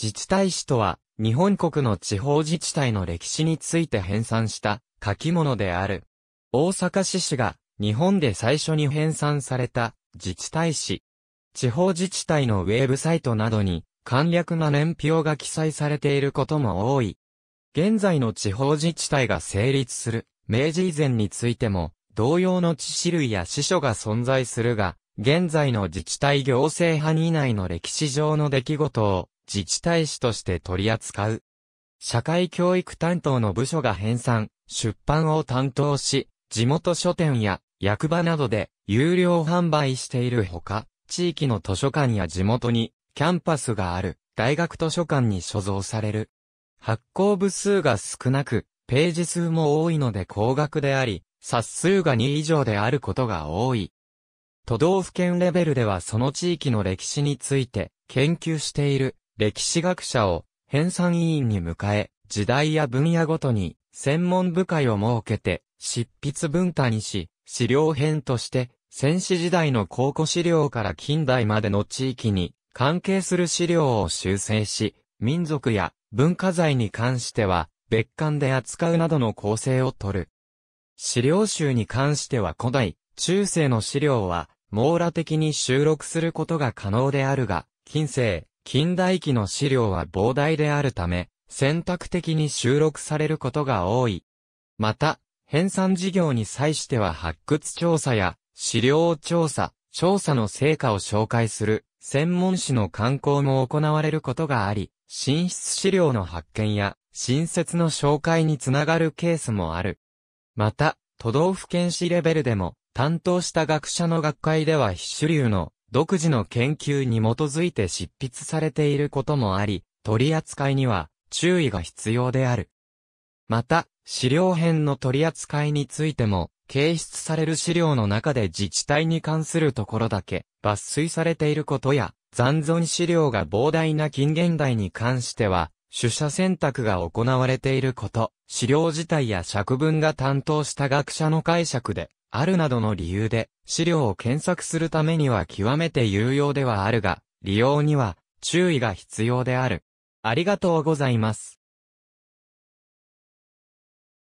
自治体史とは、日本国の地方自治体の歴史について編纂した書き物である。大阪市史が日本で最初に編纂された自治体史。地方自治体のウェブサイトなどに簡略な年表が記載されていることも多い。現在の地方自治体が成立する明治以前についても同様の地史類や史書が存在するが、現在の自治体行政派以内の歴史上の出来事を自治体史として取り扱う。社会教育担当の部署が編纂、出版を担当し、地元書店や役場などで有料販売しているほか、地域の図書館や地元にキャンパスがある大学図書館に所蔵される。発行部数が少なく、ページ数も多いので高額であり、冊数が2以上であることが多い。都道府県レベルではその地域の歴史について研究している歴史学者を編纂委員に迎え、時代や分野ごとに専門部会を設けて、執筆文化にし、資料編として、戦士時代の考古資料から近代までの地域に関係する資料を修正し、民族や文化財に関しては別館で扱うなどの構成をとる。資料集に関しては古代、中世の資料は網羅的に収録することが可能であるが、近世、近代期の資料は膨大であるため、選択的に収録されることが多い。また、編纂事業に際しては発掘調査や資料調査、調査の成果を紹介する専門誌の刊行も行われることがあり、進出資料の発見や新設の紹介につながるケースもある。また、都道府県市レベルでも担当した学者の学会では必主流の独自の研究に基づいて執筆されていることもあり、取り扱いには注意が必要である。また、資料編の取り扱いについても、掲出される資料の中で自治体に関するところだけ抜粋されていることや、残存資料が膨大な近現代に関しては、取捨選択が行われていること、資料自体や釈文が担当した学者の解釈で、あるなどの理由で、資料を検索するためには極めて有用ではあるが、利用には注意が必要である。ありがとうございます。